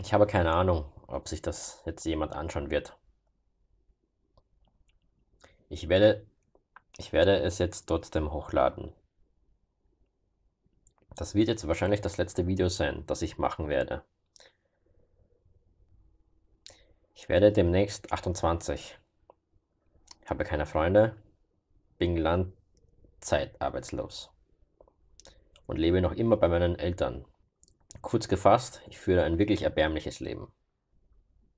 Ich habe keine Ahnung, ob sich das jetzt jemand anschauen wird. Ich werde, ich werde es jetzt trotzdem hochladen. Das wird jetzt wahrscheinlich das letzte Video sein, das ich machen werde. Ich werde demnächst 28. Habe keine Freunde, bin landzeitarbeitslos. und lebe noch immer bei meinen Eltern. Kurz gefasst, ich führe ein wirklich erbärmliches Leben.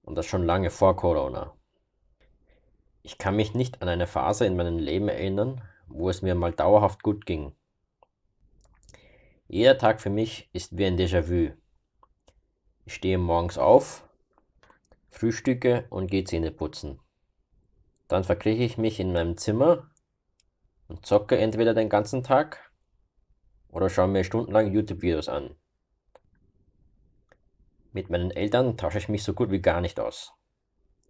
Und das schon lange vor Corona. Ich kann mich nicht an eine Phase in meinem Leben erinnern, wo es mir mal dauerhaft gut ging. Jeder Tag für mich ist wie ein Déjà-vu. Ich stehe morgens auf, frühstücke und gehe Zähne putzen. Dann verkrieche ich mich in meinem Zimmer und zocke entweder den ganzen Tag oder schaue mir stundenlang YouTube-Videos an. Mit meinen Eltern tausche ich mich so gut wie gar nicht aus.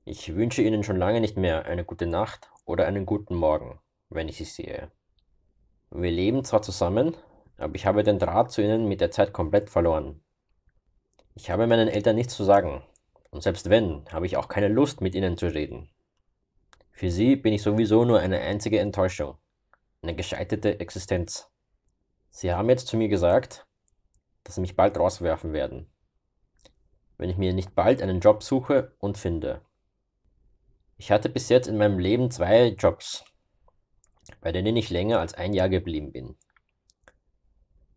Ich wünsche ihnen schon lange nicht mehr eine gute Nacht oder einen guten Morgen, wenn ich sie sehe. Wir leben zwar zusammen, aber ich habe den Draht zu ihnen mit der Zeit komplett verloren. Ich habe meinen Eltern nichts zu sagen, und selbst wenn, habe ich auch keine Lust, mit ihnen zu reden. Für sie bin ich sowieso nur eine einzige Enttäuschung, eine gescheiterte Existenz. Sie haben jetzt zu mir gesagt, dass sie mich bald rauswerfen werden wenn ich mir nicht bald einen Job suche und finde. Ich hatte bis jetzt in meinem Leben zwei Jobs, bei denen ich länger als ein Jahr geblieben bin.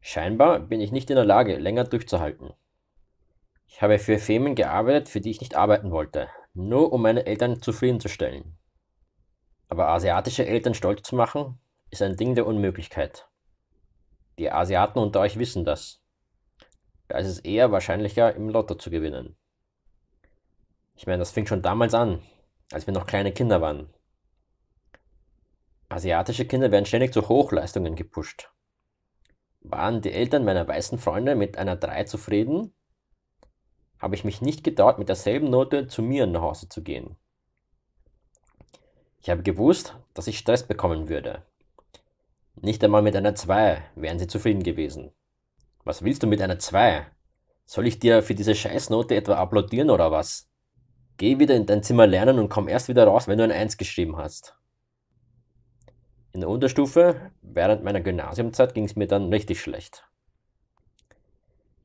Scheinbar bin ich nicht in der Lage, länger durchzuhalten. Ich habe für Firmen gearbeitet, für die ich nicht arbeiten wollte, nur um meine Eltern zufriedenzustellen. Aber asiatische Eltern stolz zu machen, ist ein Ding der Unmöglichkeit. Die Asiaten unter euch wissen das da ist es eher wahrscheinlicher, im Lotto zu gewinnen. Ich meine, das fing schon damals an, als wir noch kleine Kinder waren. Asiatische Kinder werden ständig zu Hochleistungen gepusht. Waren die Eltern meiner weißen Freunde mit einer 3 zufrieden, habe ich mich nicht getraut, mit derselben Note zu mir nach Hause zu gehen. Ich habe gewusst, dass ich Stress bekommen würde. Nicht einmal mit einer 2 wären sie zufrieden gewesen. Was willst du mit einer 2? Soll ich dir für diese Scheißnote etwa applaudieren oder was? Geh wieder in dein Zimmer lernen und komm erst wieder raus, wenn du ein 1 geschrieben hast. In der Unterstufe, während meiner Gymnasiumzeit, ging es mir dann richtig schlecht.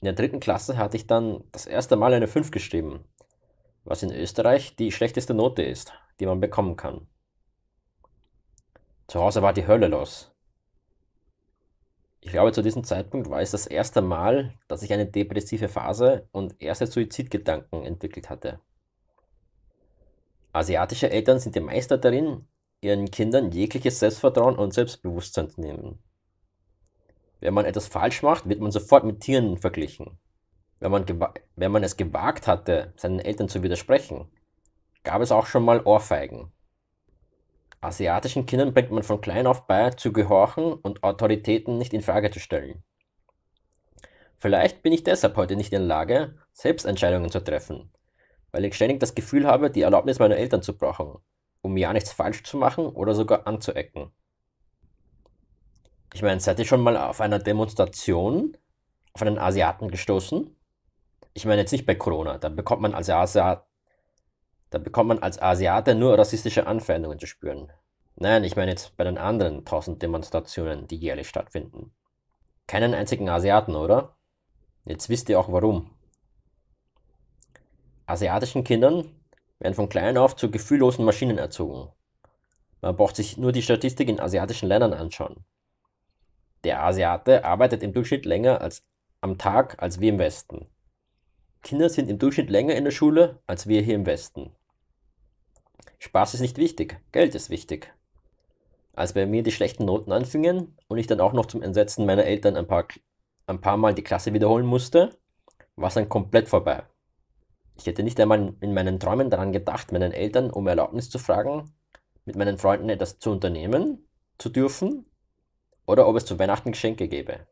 In der dritten Klasse hatte ich dann das erste Mal eine 5 geschrieben, was in Österreich die schlechteste Note ist, die man bekommen kann. Zu Hause war die Hölle los ich glaube, zu diesem Zeitpunkt war es das erste Mal, dass ich eine depressive Phase und erste Suizidgedanken entwickelt hatte. Asiatische Eltern sind die Meister darin, ihren Kindern jegliches Selbstvertrauen und Selbstbewusstsein zu nehmen. Wenn man etwas falsch macht, wird man sofort mit Tieren verglichen. Wenn man, wenn man es gewagt hatte, seinen Eltern zu widersprechen, gab es auch schon mal Ohrfeigen. Asiatischen Kindern bringt man von klein auf bei, zu gehorchen und Autoritäten nicht in Frage zu stellen. Vielleicht bin ich deshalb heute nicht in der Lage, selbst Entscheidungen zu treffen, weil ich ständig das Gefühl habe, die Erlaubnis meiner Eltern zu brauchen, um ja nichts falsch zu machen oder sogar anzuecken. Ich meine, seid ihr schon mal auf einer Demonstration auf einen Asiaten gestoßen? Ich meine jetzt nicht bei Corona, da bekommt man als Asiat da bekommt man als Asiate nur rassistische Anfeindungen zu spüren. Nein, ich meine jetzt bei den anderen tausend Demonstrationen, die jährlich stattfinden. Keinen einzigen Asiaten, oder? Jetzt wisst ihr auch warum. Asiatischen Kindern werden von klein auf zu gefühllosen Maschinen erzogen. Man braucht sich nur die Statistik in asiatischen Ländern anschauen. Der Asiate arbeitet im Durchschnitt länger als am Tag als wir im Westen. Kinder sind im Durchschnitt länger in der Schule als wir hier im Westen. Spaß ist nicht wichtig, Geld ist wichtig. Als bei mir die schlechten Noten anfingen und ich dann auch noch zum Entsetzen meiner Eltern ein paar, ein paar Mal die Klasse wiederholen musste, war es dann komplett vorbei. Ich hätte nicht einmal in meinen Träumen daran gedacht, meinen Eltern um Erlaubnis zu fragen, mit meinen Freunden etwas zu unternehmen zu dürfen oder ob es zu Weihnachten Geschenke gäbe.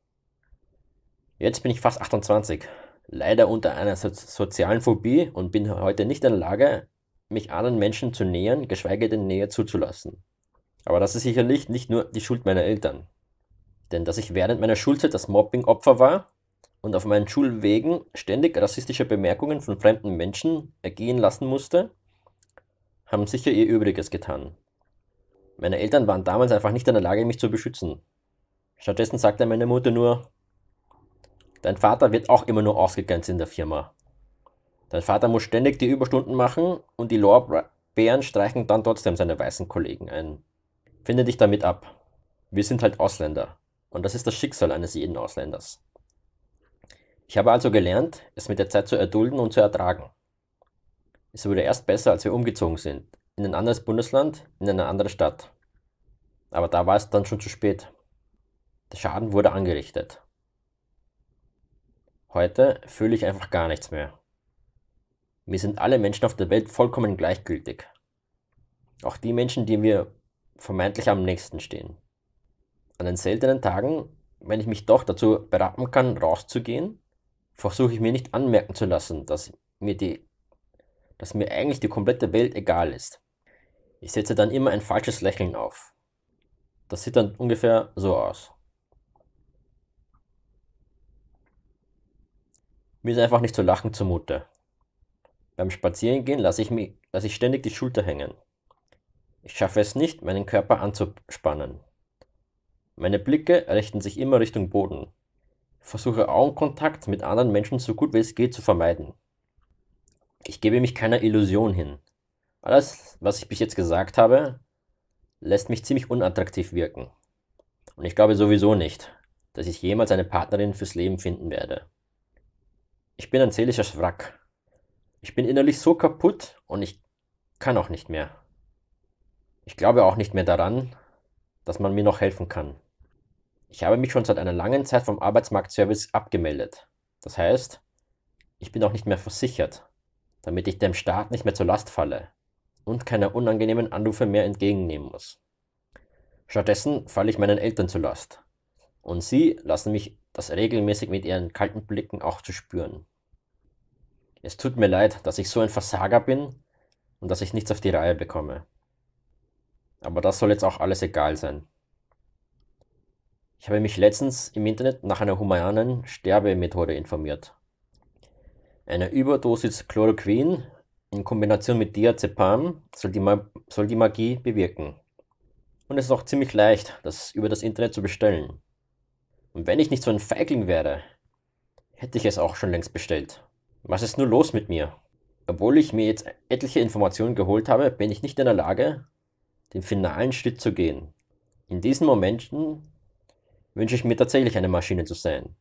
Jetzt bin ich fast 28, leider unter einer so sozialen Phobie und bin heute nicht in der Lage, mich anderen Menschen zu nähern, geschweige denn näher zuzulassen. Aber das ist sicherlich nicht nur die Schuld meiner Eltern. Denn dass ich während meiner Schulzeit das Mobbing-Opfer war und auf meinen Schulwegen ständig rassistische Bemerkungen von fremden Menschen ergehen lassen musste, haben sicher ihr Übriges getan. Meine Eltern waren damals einfach nicht in der Lage, mich zu beschützen. Stattdessen sagte meine Mutter nur, dein Vater wird auch immer nur ausgegrenzt in der Firma. Dein Vater muss ständig die Überstunden machen und die Lorbeeren streichen dann trotzdem seine weißen Kollegen ein. Finde dich damit ab. Wir sind halt Ausländer. Und das ist das Schicksal eines jeden Ausländers. Ich habe also gelernt, es mit der Zeit zu erdulden und zu ertragen. Es wurde erst besser, als wir umgezogen sind. In ein anderes Bundesland, in eine andere Stadt. Aber da war es dann schon zu spät. Der Schaden wurde angerichtet. Heute fühle ich einfach gar nichts mehr. Mir sind alle Menschen auf der Welt vollkommen gleichgültig. Auch die Menschen, die mir vermeintlich am nächsten stehen. An den seltenen Tagen, wenn ich mich doch dazu berappen kann, rauszugehen, versuche ich mir nicht anmerken zu lassen, dass mir, die, dass mir eigentlich die komplette Welt egal ist. Ich setze dann immer ein falsches Lächeln auf. Das sieht dann ungefähr so aus. Mir ist einfach nicht zu lachen zumute. Beim Spazierengehen lasse ich, mich, lasse ich ständig die Schulter hängen. Ich schaffe es nicht, meinen Körper anzuspannen. Meine Blicke richten sich immer Richtung Boden. Ich versuche Augenkontakt mit anderen Menschen so gut wie es geht zu vermeiden. Ich gebe mich keiner Illusion hin. Alles, was ich bis jetzt gesagt habe, lässt mich ziemlich unattraktiv wirken. Und ich glaube sowieso nicht, dass ich jemals eine Partnerin fürs Leben finden werde. Ich bin ein seelisches Wrack. Ich bin innerlich so kaputt und ich kann auch nicht mehr. Ich glaube auch nicht mehr daran, dass man mir noch helfen kann. Ich habe mich schon seit einer langen Zeit vom Arbeitsmarktservice abgemeldet. Das heißt, ich bin auch nicht mehr versichert, damit ich dem Staat nicht mehr zur Last falle und keine unangenehmen Anrufe mehr entgegennehmen muss. Stattdessen falle ich meinen Eltern zur Last. Und sie lassen mich das regelmäßig mit ihren kalten Blicken auch zu spüren. Es tut mir leid, dass ich so ein Versager bin und dass ich nichts auf die Reihe bekomme. Aber das soll jetzt auch alles egal sein. Ich habe mich letztens im Internet nach einer humanen Sterbemethode informiert. Eine Überdosis Chloroquin in Kombination mit Diazepam soll die, soll die Magie bewirken. Und es ist auch ziemlich leicht, das über das Internet zu bestellen. Und wenn ich nicht so ein Feigling wäre, hätte ich es auch schon längst bestellt. Was ist nur los mit mir? Obwohl ich mir jetzt etliche Informationen geholt habe, bin ich nicht in der Lage, den finalen Schritt zu gehen. In diesen Momenten wünsche ich mir tatsächlich eine Maschine zu sein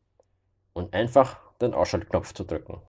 und einfach den Ausschaltknopf zu drücken.